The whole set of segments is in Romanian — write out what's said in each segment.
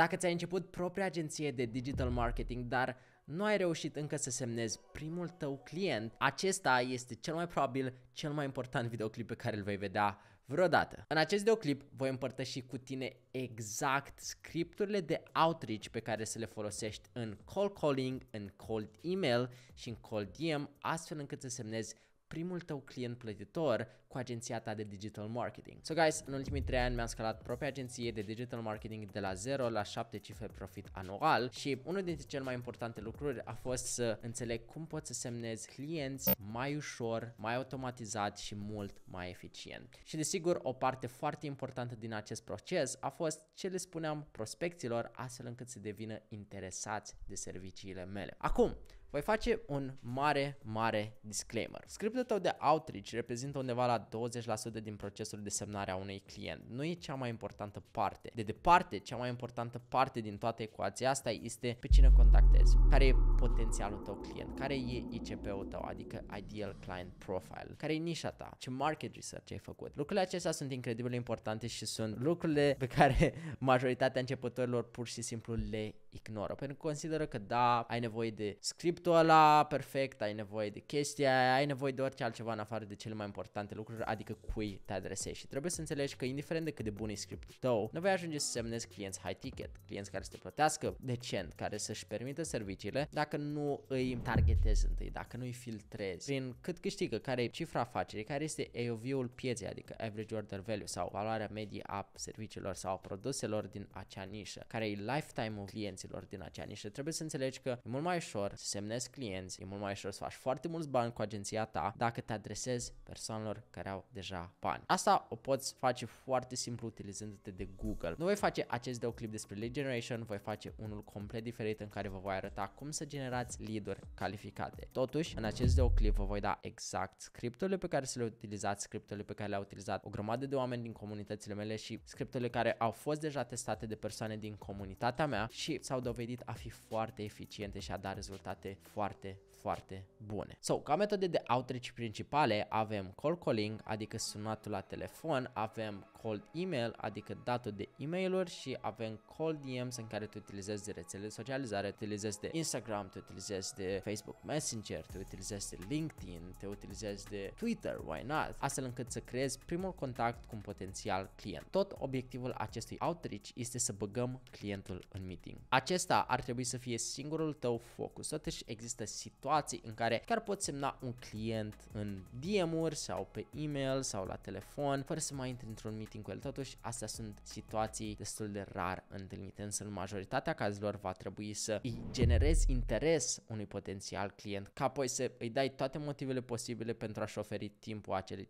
Dacă ți-ai început propria agenție de digital marketing, dar nu ai reușit încă să semnezi primul tău client, acesta este cel mai probabil cel mai important videoclip pe care îl vei vedea vreodată. În acest videoclip voi împărtăși cu tine exact scripturile de outreach pe care să le folosești în call calling, în cold email și în cold DM, astfel încât să semnezi primul tău client plătitor cu agenția ta de digital marketing. So guys, în ultimii 3 ani mi-am scalat propria agenție de digital marketing de la 0 la 7 cifre profit anual și unul dintre cele mai importante lucruri a fost să înțeleg cum pot să semnezi clienți mai ușor, mai automatizat și mult mai eficient. Și desigur, o parte foarte importantă din acest proces a fost ce le spuneam prospecților astfel încât să devină interesați de serviciile mele. Acum, voi face un mare, mare disclaimer. Scriptul tău de outreach reprezintă undeva la la 20% din procesul de semnare a unui client. Nu e cea mai importantă parte. De departe, cea mai importantă parte din toată ecuația asta este pe cine contactezi, care e potențialul tău client, care e ICP-ul tău, adică Ideal Client Profile, care e nișa ta, ce market research ai făcut. Lucrurile acestea sunt incredibil importante și sunt lucrurile pe care majoritatea începătorilor pur și simplu le ignoră, pentru că consideră că da, ai nevoie de scriptul ăla perfect, ai nevoie de chestia aia, ai nevoie de orice altceva în afară de cele mai importante lucruri lucruri, adică cui te adresezi și trebuie să înțelegi că indiferent de cât de bun e scriptul tău, nu vei ajunge să semnezi clienți high ticket, clienți care să te plătească decent, care să-și permită serviciile, dacă nu îi targetezi întâi, dacă nu îi filtrezi prin cât câștigă, care e cifra afacerii, care este AOV-ul pieței, adică average order value sau valoarea medie a serviciilor sau a produselor din acea nișă, care e lifetime-ul clienților din acea nișă. Trebuie să înțelegi că e mult mai ușor să semnezi clienți, e mult mai ușor să faci foarte mulți bani cu agenția ta dacă te adresezi persoanelor care care au deja bani. Asta o poți face foarte simplu utilizându-te de Google. Nu voi face acest videoclip despre lead generation, voi face unul complet diferit în care vă voi arăta cum să generați lead-uri calificate. Totuși, în acest videoclip vă voi da exact scripturile pe care să le utilizați, scripturile pe care le-au utilizat o grămadă de oameni din comunitățile mele și scripturile care au fost deja testate de persoane din comunitatea mea și s-au dovedit a fi foarte eficiente și a da rezultate foarte, foarte bune. So, ca metode de outreach principale avem call calling, calling, adică sunatul la telefon, avem cold email, adică dată de e mail și avem cold DMs în care te utilizezi de rețele de socializare, utilizezi de Instagram, te utilizezi de Facebook Messenger, te utilizezi de LinkedIn, te utilizezi de Twitter, why not? Astfel încât să creezi primul contact cu un potențial client. Tot obiectivul acestui outreach este să băgăm clientul în meeting. Acesta ar trebui să fie singurul tău focus. Totuși există situații în care chiar poți semna un client în DM-uri sau pe e-mail sau la telefon fără să mai intri într-un meeting meeting cu el, totuși astea sunt situații destul de rar întâlnite, însă în majoritatea cazurilor va trebui să îi generezi interes unui potențial client, ca apoi să îi dai toate motivele posibile pentru a-și oferi timpul acele 15-30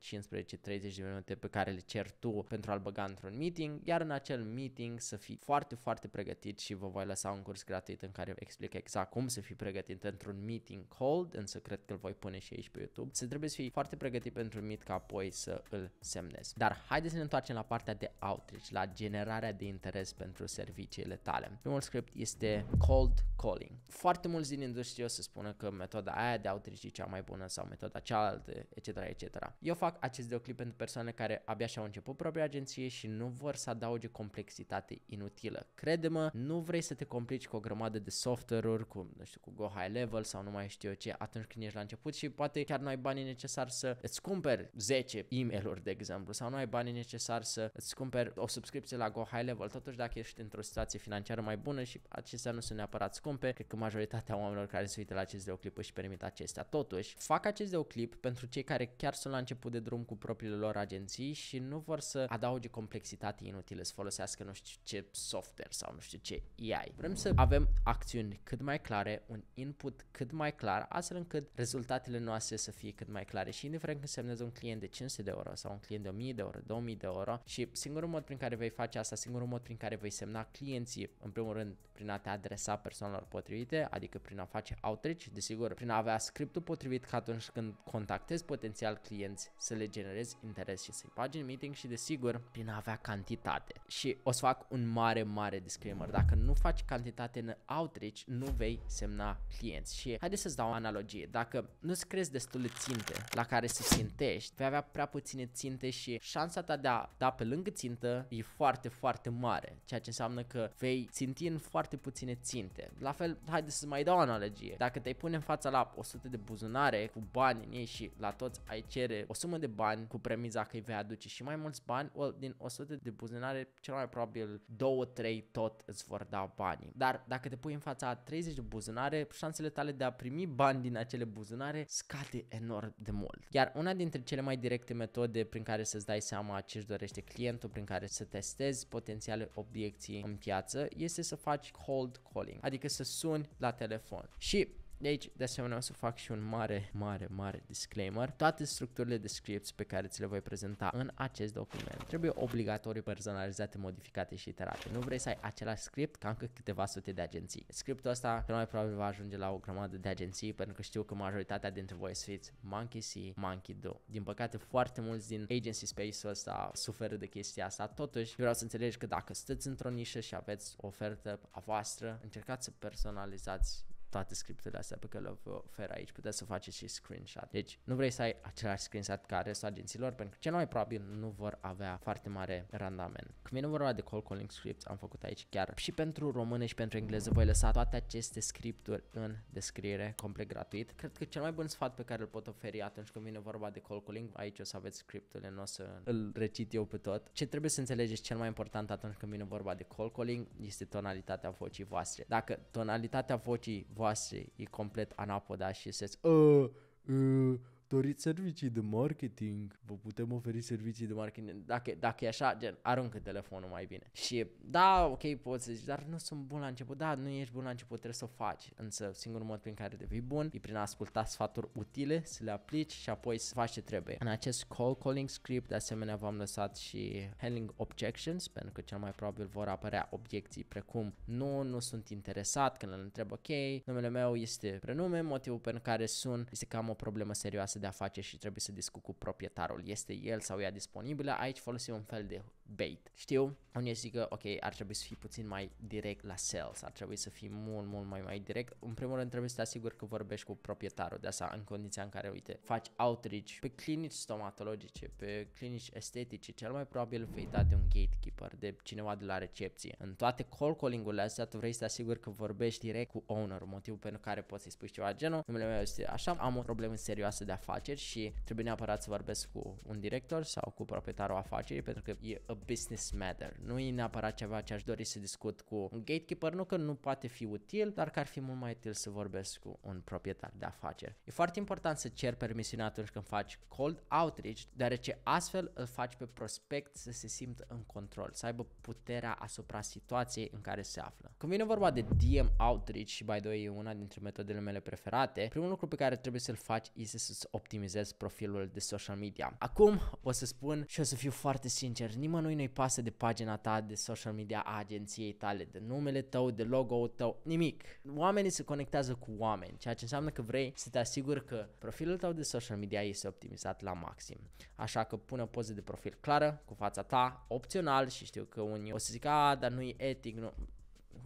de minute pe care le cer tu pentru a-l băga într-un meeting, iar în acel meeting să fii foarte, foarte pregătit și vă voi lăsa un curs gratuit în care explic exact cum să fii pregătit într-un meeting cold, însă cred că îl voi pune și aici pe YouTube. Se trebuie să fii foarte pregătit pentru un meet ca apoi să îl semnezi. Dar haideți să ne întoarcem întoarcem la partea de outreach, la generarea de interes pentru serviciile tale. Primul script este cold calling. Foarte mulți din industrie o să spună că metoda aia de outreach e cea mai bună sau metoda cealaltă, etc., etc. Eu fac acest videoclip pentru persoane care abia și-au început propria agenție și nu vor să adauge complexitate inutilă. Crede-mă, nu vrei să te complici cu o grămadă de software-uri, cu, nu știu, cu Go High Level sau nu mai știu eu ce, atunci când ești la început și poate chiar nu ai banii necesari să îți cumperi 10 e-mail-uri, de exemplu, sau nu ai banii necesari necesar să îți cumperi o subscripție la Go High Level, totuși dacă ești într-o situație financiară mai bună și acestea nu sunt neapărat scumpe, cred că majoritatea oamenilor care se uită la acest videoclip își permit acestea. Totuși, fac acest videoclip pentru cei care chiar sunt la început de drum cu propriile lor agenții și nu vor să adauge complexitate inutile. să folosească nu știu ce software sau nu știu ce AI. Vrem să avem acțiuni cât mai clare, un input cât mai clar, astfel încât rezultatele noastre să fie cât mai clare și indiferent când semnezi un client de 500 de euro sau un client de 1000 de euro, 2000 de euro, euro și singurul mod prin care vei face asta, singurul mod prin care vei semna clienții, în primul rând prin a te adresa persoanelor potrivite, adică prin a face outreach, desigur, prin a avea scriptul potrivit ca atunci când contactezi potențial clienți să le generezi interes și să-i bagi în meeting și desigur prin a avea cantitate. Și o să fac un mare, mare disclaimer, dacă nu faci cantitate în outreach, nu vei semna clienți. Și haideți să-ți dau o analogie, dacă nu-ți crezi de ținte la care să țintești, vei avea prea puține ținte și șansa ta de a dar pe lângă țintă e foarte, foarte mare, ceea ce înseamnă că vei ținti în foarte puține ținte. La fel, haide să mai dau o analogie. Dacă te-ai pune în fața la 100 de buzunare cu bani în ei și la toți ai cere o sumă de bani cu premiza că îi vei aduce și mai mulți bani, well, din 100 de buzunare, cel mai probabil 2-3 tot îți vor da banii. Dar dacă te pui în fața a 30 de buzunare, șansele tale de a primi bani din acele buzunare scade enorm de mult. Iar una dintre cele mai directe metode prin care să-ți dai seama ce și dorești urmărește clientul prin care să testezi potențiale obiecții în piață este să faci cold calling, adică să suni la telefon. Și de aici, de asemenea, o să fac și un mare, mare, mare disclaimer. Toate structurile de scripts pe care ți le voi prezenta în acest document trebuie obligatoriu personalizate, modificate și iterate. Nu vrei să ai același script ca încă câteva sute de agenții. Scriptul ăsta cel mai probabil va ajunge la o grămadă de agenții pentru că știu că majoritatea dintre voi fiți monkey see, monkey do. Din păcate, foarte mulți din agency space-ul ăsta suferă de chestia asta. Totuși, vreau să înțelegi că dacă sunteți într-o nișă și aveți o ofertă a voastră, încercați să personalizați toate scriptele astea pe care le ofer aici, puteți să faceți și screenshot. Deci nu vrei să ai același screenshot ca restul agenților, pentru că cel mai probabil nu vor avea foarte mare randament. Când vine vorba de call calling scripts, am făcut aici chiar și pentru române și pentru engleză, voi lăsa toate aceste scripturi în descriere, complet gratuit. Cred că cel mai bun sfat pe care îl pot oferi atunci când vine vorba de call calling, aici o să aveți scripturile, nu o să îl recit eu pe tot. Ce trebuie să înțelegeți cel mai important atunci când vine vorba de call calling este tonalitatea vocii voastre. Dacă tonalitatea vocii voastre e complet anapoda și să-ți uh, uh, doriți servicii de marketing, vă putem oferi servicii de marketing. Dacă, dacă e așa, gen, aruncă telefonul mai bine. Și da, ok, poți să zici, dar nu sunt bun la început. Da, nu ești bun la început, trebuie să o faci. Însă singurul mod prin care devii bun e prin a asculta sfaturi utile, să le aplici și apoi să faci ce trebuie. În acest call calling script, de asemenea, v-am lăsat și handling objections, pentru că cel mai probabil vor apărea obiecții precum nu, nu sunt interesat, când îl întreb ok, numele meu este prenume, motivul pentru care sun este că am o problemă serioasă de afaceri și trebuie să discut cu proprietarul. Este el sau ea disponibilă? Aici folosim un fel de bait. Știu, unii zic că, ok, ar trebui să fii puțin mai direct la sales, ar trebui să fii mult, mult mai, mai direct. În primul rând trebuie să te asiguri că vorbești cu proprietarul de asta în condiția în care, uite, faci outreach pe clinici stomatologice, pe clinici estetice, cel mai probabil vei da de un gatekeeper, de cineva de la recepție. În toate call calling-urile astea tu vrei să te asiguri că vorbești direct cu owner, motivul pentru care poți să-i spui ceva genul, numele meu este așa, am o problemă serioasă de afaceri și trebuie neapărat să vorbesc cu un director sau cu proprietarul afacerii pentru că e a business matter. Nu e neapărat ceva ce aș dori să discut cu un gatekeeper, nu că nu poate fi util, dar că ar fi mult mai util să vorbesc cu un proprietar de afaceri. E foarte important să cer permisiunea atunci când faci cold outreach, deoarece astfel îl faci pe prospect să se simtă în control, să aibă puterea asupra situației în care se află. Când vine vorba de DM outreach și by the way e una dintre metodele mele preferate, primul lucru pe care trebuie să-l faci este să-ți optimizezi profilul de social media. Acum o să spun și o să fiu foarte sincer, nimănui nimănui nu-i pasă de pagina ta, de social media a agenției tale, de numele tău, de logo-ul tău, nimic. Oamenii se conectează cu oameni, ceea ce înseamnă că vrei să te asiguri că profilul tău de social media este optimizat la maxim. Așa că pune o poză de profil clară, cu fața ta, opțional și știu că unii o să zic, a, dar nu e etic, nu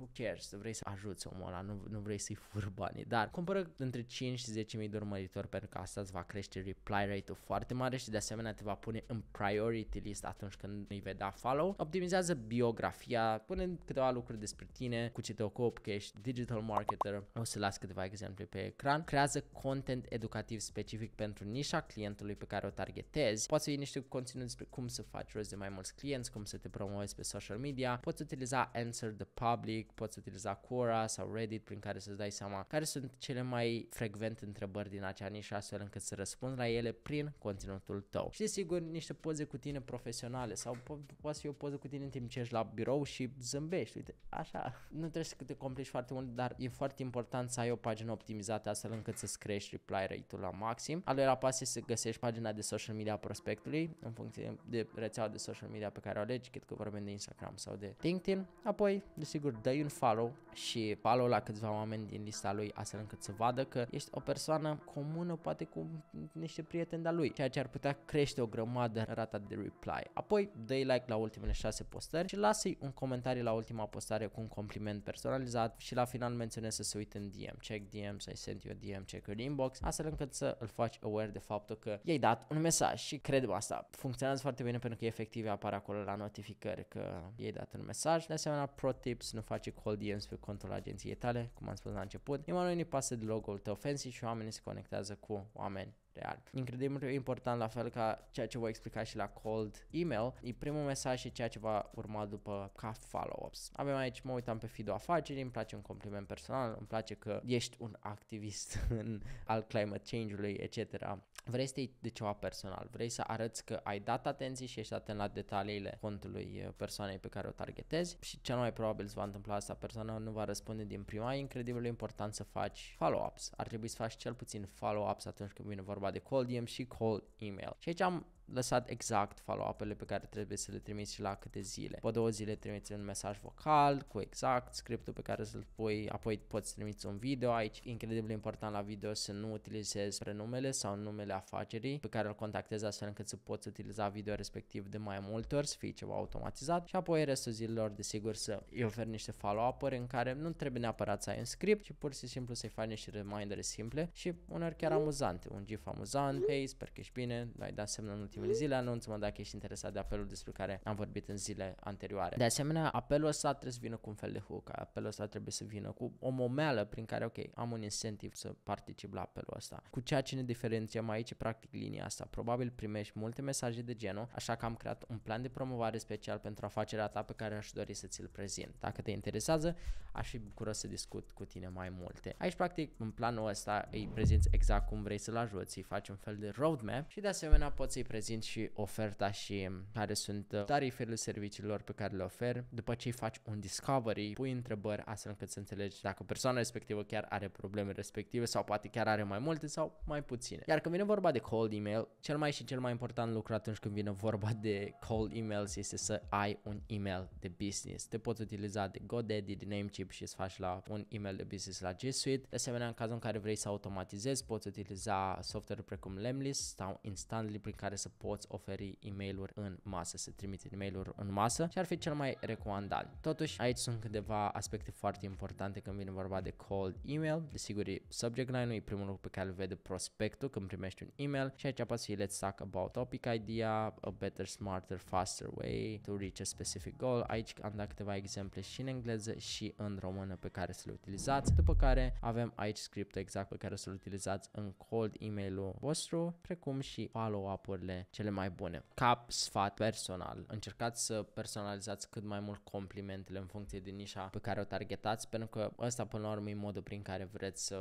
who cares, vrei să ajuți omul ăla, nu, nu vrei să-i fur banii, dar cumpără între 5 și 10 mii de urmăritori pentru că asta îți va crește reply rate-ul foarte mare și de asemenea te va pune în priority list atunci când îi vei da follow. Optimizează biografia, pune câteva lucruri despre tine, cu ce te ocupi, că ești digital marketer, o să las câteva exemple pe ecran. Creează content educativ specific pentru nișa clientului pe care o targetezi. Poți să iei niște conținut despre cum să faci rost de mai mulți clienți, cum să te promovezi pe social media. Poți utiliza Answer the Public, poți utiliza Quora sau Reddit prin care să-ți dai seama care sunt cele mai frecvente întrebări din acea nișă astfel încât să răspunzi la ele prin conținutul tău. Și desigur niște poze cu tine profesionale sau po- poate fi o poză cu tine în timp ce ești la birou și zâmbești, uite, așa. Nu trebuie să te complici foarte mult, dar e foarte important să ai o pagină optimizată astfel încât să-ți crești reply rate-ul la maxim. Al doilea pas este să găsești pagina de social media prospectului în funcție de rețeaua de social media pe care o alegi, cât că vorbim de Instagram sau de LinkedIn. Apoi, desigur, dă dă-i un follow și follow la câțiva oameni din lista lui astfel încât să vadă că ești o persoană comună, poate cu niște prieteni de lui, ceea ce ar putea crește o grămadă rata de reply. Apoi dă-i like la ultimele 6 postări și lasă-i un comentariu la ultima postare cu un compliment personalizat și la final menționez să se uite în DM, check DM, să-i you a DM, check your inbox, astfel încât să îl faci aware de faptul că i-ai dat un mesaj și cred asta. Funcționează foarte bine pentru că efectiv apare acolo la notificări că i-ai dat un mesaj. De asemenea, pro tips, nu faci face cold DMs pe contul agenției tale, cum am spus la început, nimănui nu pasă de logo-ul tău fancy și oamenii se conectează cu oameni real. Incredibil important la fel ca ceea ce voi explica și la cold email, e primul mesaj și ceea ce va urma după ca follow-ups. Avem aici, mă uitam pe feed-ul afacerii, îmi place un compliment personal, îmi place că ești un activist în, al climate change-ului, etc. Vrei să de ceva personal, vrei să arăți că ai dat atenție și ești atent la detaliile contului uh, persoanei pe care o targetezi și cel mai probabil îți va întâmpla asta, persoana nu va răspunde din prima, e incredibil important să faci follow-ups. Ar trebui să faci cel puțin follow-ups atunci când vine vorba vorba de cold DM și cold email. Și aici am lăsat exact follow up pe care trebuie să le trimiți și la câte zile. După două zile trimiți un mesaj vocal cu exact scriptul pe care să-l pui, apoi poți trimiți un video. Aici, incredibil important la video să nu utilizezi prenumele sau numele afacerii pe care îl contactezi astfel încât să poți utiliza video respectiv de mai multe ori, să fie ceva automatizat și apoi restul zilelor, desigur, să îi oferi niște follow-up-uri în care nu trebuie neapărat să ai un script, ci pur și simplu să-i faci niște reminder simple și uneori chiar mm. amuzante, un GIF amuzant, hei, sper că ești bine, ai dat semnul în ultimul ultimele zile, anunță-mă dacă ești interesat de apelul despre care am vorbit în zile anterioare. De asemenea, apelul ăsta trebuie să vină cu un fel de hook, apelul ăsta trebuie să vină cu o momeală prin care, ok, am un incentiv să particip la apelul ăsta. Cu ceea ce ne diferențiem aici, practic, linia asta. Probabil primești multe mesaje de genul, așa că am creat un plan de promovare special pentru afacerea ta pe care aș dori să ți-l prezint. Dacă te interesează, aș fi bucuros să discut cu tine mai multe. Aici, practic, în planul ăsta îi prezinți exact cum vrei să-l ajuți, îi faci un fel de roadmap și de asemenea poți să-i prezinti prezint și oferta și care sunt uh, tarifele serviciilor pe care le ofer. După ce faci un discovery, pui întrebări astfel încât să înțelegi dacă persoana respectivă chiar are probleme respective sau poate chiar are mai multe sau mai puține. Iar când vine vorba de cold email, cel mai și cel mai important lucru atunci când vine vorba de cold emails este să ai un email de business. Te poți utiliza de GoDaddy, de Namecheap și să faci la un email de business la G Suite. De asemenea, în cazul în care vrei să automatizezi, poți utiliza software precum Lemlist sau Instantly prin care să poți oferi e mail în masă, să trimiți e mail în masă și ar fi cel mai recomandat. Totuși, aici sunt câteva aspecte foarte importante când vine vorba de cold email. Desigur, subject line-ul e primul lucru pe care îl vede prospectul când primești un email și aici poți și let's talk about topic idea, a better, smarter, faster way to reach a specific goal. Aici am dat câteva exemple și în engleză și în română pe care să le utilizați, după care avem aici scriptul exact pe care să-l utilizați în cold email-ul vostru, precum și follow-up-urile cele, mai bune. Cap sfat personal, încercați să personalizați cât mai mult complimentele în funcție de nișa pe care o targetați, pentru că ăsta până la urmă e modul prin care vreți să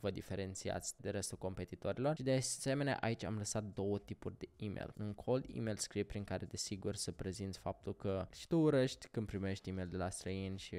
vă diferențiați de restul competitorilor. Și de asemenea, aici am lăsat două tipuri de email. Un cold email script prin care desigur să prezinți faptul că și tu urăști când primești email de la străini și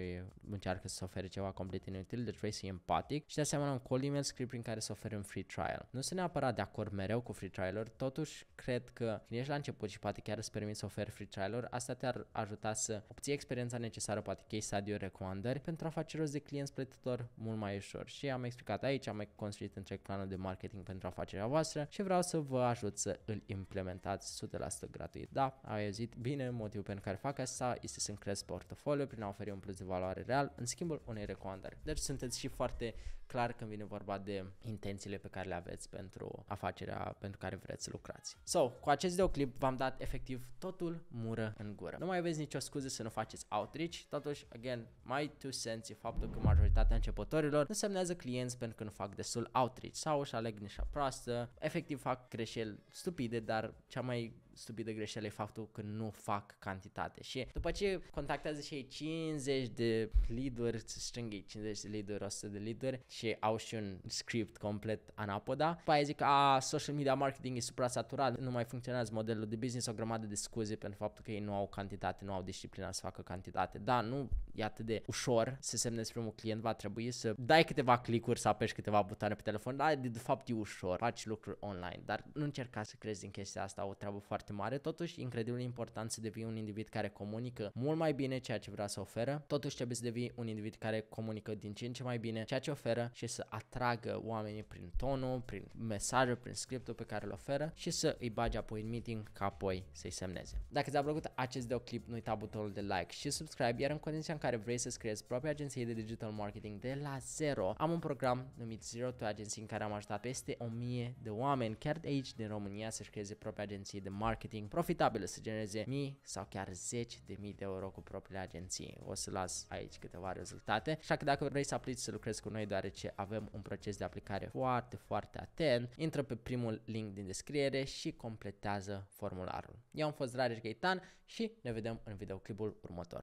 încearcă să ofere ceva complet inutil, deci vrei să empatic. Și de asemenea, un cold email script prin care să oferi un free trial. Nu sunt neapărat de acord mereu cu free trial-uri, totuși cred cred că când ești la început și poate chiar îți permiți să oferi free trial asta te-ar ajuta să obții experiența necesară, poate case study recomandări, pentru a face rost de clienți plătitor mult mai ușor. Și am explicat aici, am mai construit întreg planul de marketing pentru afacerea voastră și vreau să vă ajut să îl implementați 100% gratuit. Da, ai auzit bine, motivul pentru care fac asta este să-mi portofoliu prin a oferi un plus de valoare real în schimbul unei recomandări. Deci sunteți și foarte clar când vine vorba de intențiile pe care le aveți pentru afacerea pentru care vreți să lucrați. So, cu acest videoclip v-am dat efectiv totul mură în gură. Nu mai aveți nicio scuză să nu faceți outreach, totuși, again, my two cents e faptul că majoritatea începătorilor nu semnează clienți pentru că nu fac destul outreach sau își aleg nișa proastă, efectiv fac greșeli stupide, dar cea mai stupidă de greșeală e faptul că nu fac cantitate. Și după ce contactează și ei 50 de lead-uri, strâng 50 de lead-uri, 100 de lead-uri și au și un script complet anapoda, după aia zic, a, social media marketing e supra-saturat, nu mai funcționează modelul de business, o grămadă de scuze pentru faptul că ei nu au cantitate, nu au disciplina să facă cantitate. Da, nu e atât de ușor să semnezi primul client, va trebui să dai câteva clicuri, să apeși câteva butoane pe telefon, dar de fapt e ușor, faci lucruri online, dar nu încerca să crezi din chestia asta o treabă foarte foarte mare, totuși incredibil important să devii un individ care comunică mult mai bine ceea ce vrea să oferă, totuși trebuie să devii un individ care comunică din ce în ce mai bine ceea ce oferă și să atragă oamenii prin tonul, prin mesajul, prin scriptul pe care îl oferă și să îi bagi apoi în meeting ca apoi să-i semneze. Dacă ți-a plăcut acest videoclip, nu uita butonul de like și subscribe, iar în condiția în care vrei să scriezi propria agenție de digital marketing de la zero, am un program numit Zero to Agency în care am ajutat peste 1000 de oameni, chiar de aici din România, să-și creeze propria agenție de marketing marketing profitabilă să genereze mii sau chiar zeci de mii de euro cu propriile agenții. O să las aici câteva rezultate, așa că dacă vrei să apliți să lucrezi cu noi deoarece avem un proces de aplicare foarte, foarte atent, intră pe primul link din descriere și completează formularul. Eu am fost Dragiș Gaitan și ne vedem în videoclipul următor.